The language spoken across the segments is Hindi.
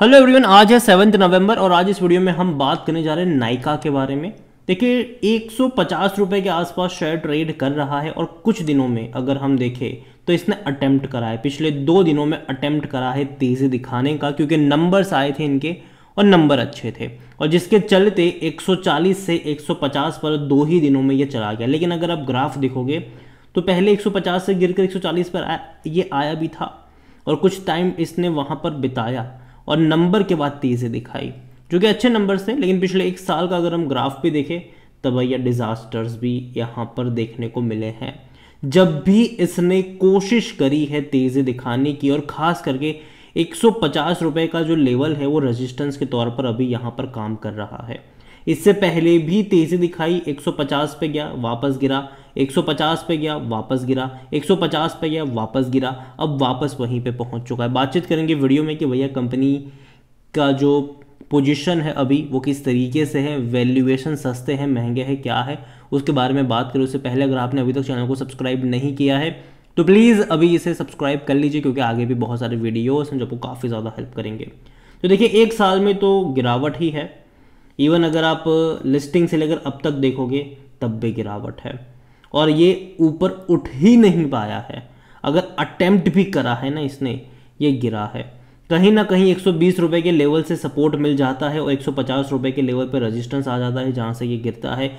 हेलो एवरीवन आज है सेवन्थ नवंबर और आज इस वीडियो में हम बात करने जा रहे हैं नाइका के बारे में देखिए एक सौ के आसपास शेयर ट्रेड कर रहा है और कुछ दिनों में अगर हम देखें तो इसने अटेम्प्ट करा है पिछले दो दिनों में अटेम्प्ट करा है तेज़ी दिखाने का क्योंकि नंबर्स आए थे इनके और नंबर अच्छे थे और जिसके चलते 140 से 150 पर दो ही दिनों में ये चला गया लेकिन अगर आप ग्राफ देखोगे तो पहले 150 से गिरकर 140 पर ये आया भी था और कुछ टाइम इसने वहाँ पर बिताया और नंबर के बाद तेजी दिखाई जो कि अच्छे नंबर्स थे लेकिन पिछले एक साल का अगर हम ग्राफ भी देखें तब तो भैया डिज़ास्टर्स भी यहाँ पर देखने को मिले हैं जब भी इसने कोशिश करी है तेज़ी दिखाने की और ख़ास करके एक रुपए का जो लेवल है वो रेजिस्टेंस के तौर पर अभी यहाँ पर काम कर रहा है इससे पहले भी तेज़ी दिखाई 150 पे गया वापस गिरा 150 पे गया वापस गिरा 150 पे गया वापस गिरा अब वापस वहीं पे पहुंच चुका है बातचीत करेंगे वीडियो में कि भैया कंपनी का जो पोजीशन है अभी वो किस तरीके से है वैल्यूएशन सस्ते हैं महंगे हैं क्या है उसके बारे में बात करें उससे पहले अगर आपने अभी तक चैनल को सब्सक्राइब नहीं किया है तो प्लीज़ अभी इसे सब्सक्राइब कर लीजिए क्योंकि आगे भी बहुत सारे वीडियोस हैं जो आपको काफ़ी ज़्यादा हेल्प करेंगे तो देखिए एक साल में तो गिरावट ही है इवन अगर आप लिस्टिंग uh, से लेकर अब तक देखोगे तब भी गिरावट है और ये ऊपर उठ ही नहीं पाया है अगर अटेम्प्ट भी करा है ना इसने ये गिरा है कहीं ना कहीं एक सौ के लेवल से सपोर्ट मिल जाता है और एक सौ के लेवल पर रजिस्टेंस आ जाता है जहाँ से ये गिरता है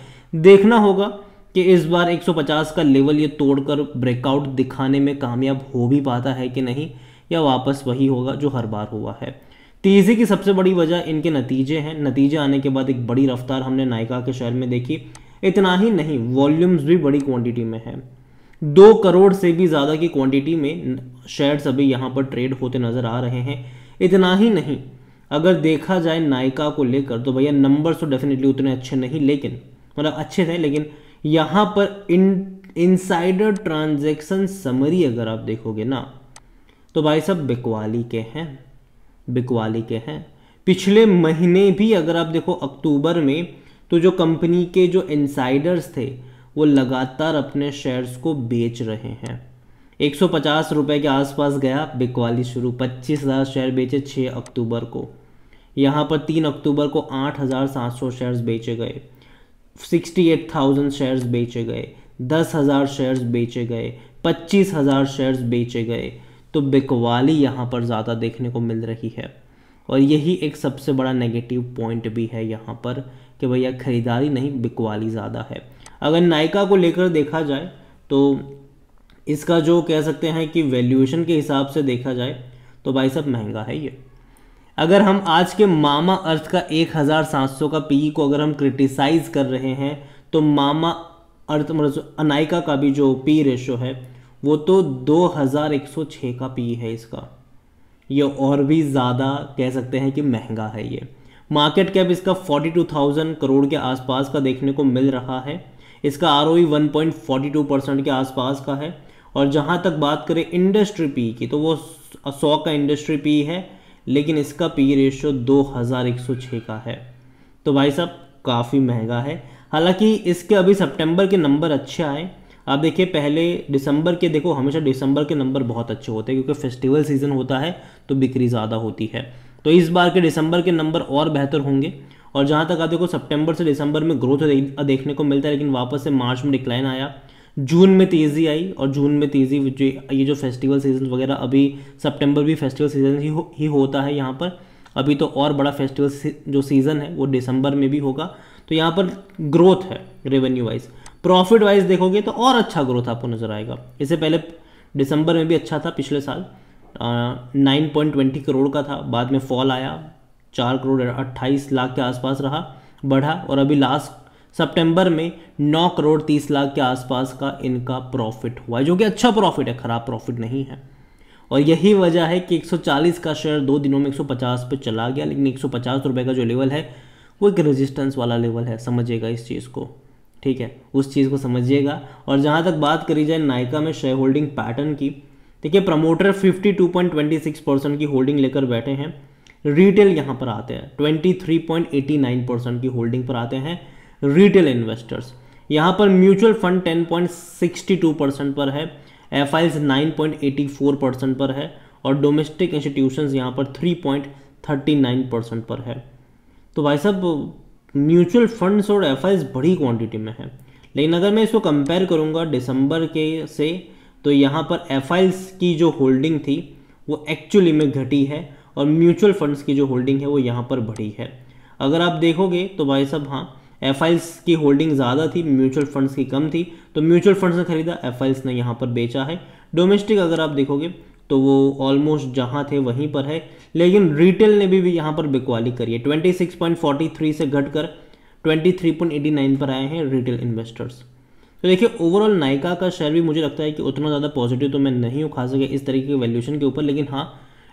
देखना होगा कि इस बार 150 का लेवल ये तोड़कर ब्रेकआउट दिखाने में कामयाब हो भी पाता है कि नहीं या वापस वही होगा जो हर बार हुआ है तेज़ी की सबसे बड़ी वजह इनके नतीजे हैं नतीजे आने के बाद एक बड़ी रफ्तार हमने नायका के शेयर में देखी इतना ही नहीं वॉल्यूम्स भी बड़ी क्वांटिटी में है दो करोड़ से भी ज़्यादा की क्वांटिटी में शेयर्स अभी यहाँ पर ट्रेड होते नज़र आ रहे हैं इतना ही नहीं अगर देखा जाए नायका को लेकर तो भैया नंबर्स तो डेफिनेटली उतने अच्छे नहीं लेकिन मतलब अच्छे थे लेकिन यहाँ पर इन इनसाइडर ट्रांजेक्शन समरी अगर आप देखोगे ना तो भाई सब बिकवाली के हैं बिकवाली के हैं पिछले महीने भी अगर आप देखो अक्टूबर में तो जो कंपनी के जो इनसाइडर्स थे वो लगातार अपने शेयर्स को बेच रहे हैं एक सौ के आसपास गया बिकवाली शुरू 25,000 शेयर बेचे 6 अक्टूबर को यहाँ पर 3 अक्टूबर को 8,700 शेयर्स बेचे गए 68,000 शेयर्स बेचे गए 10,000 शेयर्स बेचे गए 25,000 शेयर्स बेचे गए तो बिकवाली यहाँ पर ज़्यादा देखने को मिल रही है और यही एक सबसे बड़ा नेगेटिव पॉइंट भी है यहाँ पर कि भैया ख़रीदारी नहीं बिकवाली ज़्यादा है अगर नायका को लेकर देखा जाए तो इसका जो कह सकते हैं कि वैल्यूएशन के हिसाब से देखा जाए तो भाई सब महंगा है ये अगर हम आज के मामा अर्थ का एक हज़ार सात सौ का पी e को अगर हम क्रिटिसाइज़ कर रहे हैं तो मामा अर्थ मतलब अनायका का भी जो पी रेशो e है वो तो 2106 का पी है इसका ये और भी ज़्यादा कह सकते हैं कि महंगा है ये मार्केट कैप इसका 42,000 करोड़ के आसपास का देखने को मिल रहा है इसका आर ओ परसेंट के आसपास का है और जहाँ तक बात करें इंडस्ट्री पी की तो वो सौ का इंडस्ट्री पी है लेकिन इसका पी रेशो 2106 का है तो भाई साहब काफ़ी महंगा है हालांकि इसके अभी सितंबर के नंबर अच्छे आए आप देखिए पहले दिसंबर के देखो हमेशा दिसंबर के नंबर बहुत अच्छे होते हैं क्योंकि फेस्टिवल सीजन होता है तो बिक्री ज़्यादा होती है तो इस बार के दिसंबर के नंबर और बेहतर होंगे और जहाँ तक आप देखो सितंबर से दिसंबर में ग्रोथ देखने को मिलता है लेकिन वापस से मार्च में डिक्लाइन आया जून में तेज़ी आई और जून में तेज़ी जो ये जो फेस्टिवल सीजन वगैरह अभी सितंबर भी फेस्टिवल सीजन ही, हो, ही होता है यहाँ पर अभी तो और बड़ा फेस्टिवल जो सीज़न है वो दिसंबर में भी होगा तो यहाँ पर ग्रोथ है रेवेन्यू वाइज प्रॉफिट वाइज देखोगे तो और अच्छा ग्रोथ आपको नजर आएगा इससे पहले दिसंबर में भी अच्छा था पिछले साल नाइन पॉइंट ट्वेंटी करोड़ का था बाद में फॉल आया चार करोड़ अट्ठाईस लाख के आसपास रहा बढ़ा और अभी लास्ट सितंबर में नौ करोड़ तीस लाख के आसपास का इनका प्रॉफिट हुआ जो कि अच्छा प्रॉफिट है खराब प्रॉफिट नहीं है और यही वजह है कि 140 का शेयर दो दिनों में 150 पे चला गया लेकिन एक का जो लेवल है वो एक रेजिस्टेंस वाला लेवल है समझिएगा इस चीज़ को ठीक है उस चीज़ को समझिएगा और जहाँ तक बात करी जाए नायका में शेयर होल्डिंग पैटर्न की देखिए प्रमोटर 52.26 परसेंट की होल्डिंग लेकर बैठे हैं रिटेल यहाँ पर आते हैं 23.89 परसेंट की होल्डिंग पर आते हैं रिटेल इन्वेस्टर्स यहाँ पर म्यूचुअल फंड 10.62 परसेंट पर है एफ आई नाइन परसेंट पर है और डोमेस्टिक इंस्टीट्यूशंस यहाँ पर 3.39 परसेंट पर है तो भाई साहब म्यूचुअल फंड्स और एफ बड़ी क्वांटिटी में है लेकिन अगर मैं इसको कंपेयर करूँगा दिसंबर के से तो यहाँ पर एफ की जो होल्डिंग थी वो एक्चुअली में घटी है और म्यूचुअल फंड्स की जो होल्डिंग है वो यहाँ पर बढ़ी है अगर आप देखोगे तो भाई साहब हाँ एफ की होल्डिंग ज़्यादा थी म्यूचुअल फंड्स की कम थी तो म्यूचुअल फंड्स ने खरीदा एफ ने यहाँ पर बेचा है डोमेस्टिक अगर आप देखोगे तो वो ऑलमोस्ट जहाँ थे वहीं पर है लेकिन रिटेल ने भी, भी यहाँ पर बिकवाली करी है 26.43 से घटकर 23.89 पर आए हैं रिटेल इन्वेस्टर्स तो देखिए ओवरऑल नायका का शेयर भी मुझे लगता है कि उतना ज़्यादा पॉजिटिव तो मैं नहीं हूँ सके इस तरीके के वैल्यूशन के ऊपर लेकिन हाँ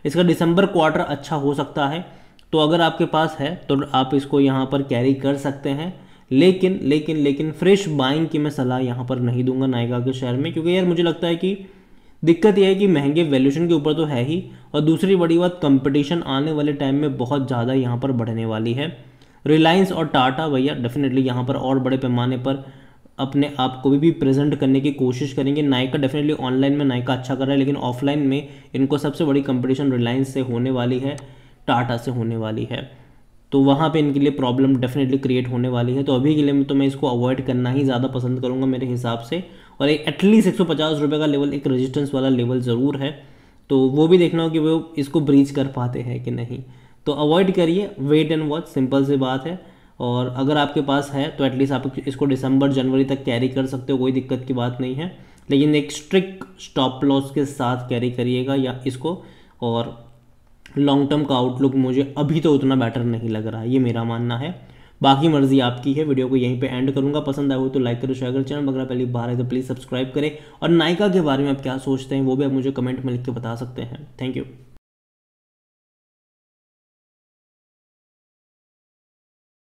इसका दिसंबर क्वार्टर अच्छा हो सकता है तो अगर आपके पास है तो आप इसको यहाँ पर कैरी कर सकते हैं लेकिन लेकिन लेकिन फ्रेश बाइंग की मैं सलाह यहाँ पर नहीं दूंगा नायका के शेयर में क्योंकि यार मुझे लगता है कि दिक्कत यह है कि महंगे वैल्यूशन के ऊपर तो है ही और दूसरी बड़ी बात कंपटीशन आने वाले टाइम में बहुत ज़्यादा यहाँ पर बढ़ने वाली है रिलायंस और टाटा भैया डेफिनेटली यहाँ पर और बड़े पैमाने पर अपने आप को भी, भी प्रेजेंट करने की कोशिश करेंगे नायका डेफिनेटली ऑनलाइन में नायका अच्छा कर रहा है लेकिन ऑफलाइन में इनको सबसे बड़ी कंपटीशन रिलायंस से होने वाली है टाटा से होने वाली है तो वहाँ पे इनके लिए प्रॉब्लम डेफिनेटली क्रिएट होने वाली है तो अभी के लिए तो मैं इसको अवॉइड करना ही ज़्यादा पसंद करूँगा मेरे हिसाब से और एक एटलीस्ट एक सौ का लेवल एक रेजिस्टेंस वाला लेवल ज़रूर है तो वो भी देखना हो कि वो इसको ब्रीच कर पाते हैं कि नहीं तो अवॉइड करिए वेट एंड वॉच सिंपल सी बात है और अगर आपके पास है तो एटलीस्ट आप इसको दिसंबर जनवरी तक कैरी कर सकते हो कोई दिक्कत की बात नहीं है लेकिन एक स्ट्रिक्ट स्टॉप लॉस के साथ कैरी करिएगा या इसको और लॉन्ग टर्म का आउटलुक मुझे अभी तो उतना बेटर नहीं लग रहा है ये मेरा मानना है बाकी मर्जी आपकी है वीडियो को यहीं पे एंड करूंगा पसंद आए हो तो लाइक करो शेयर करो चैनल बगैर पहले बाहर है तो प्लीज़ सब्सक्राइब करें और नायका के बारे में आप क्या सोचते हैं वो भी आप मुझे कमेंट में लिख के बता सकते हैं थैंक यू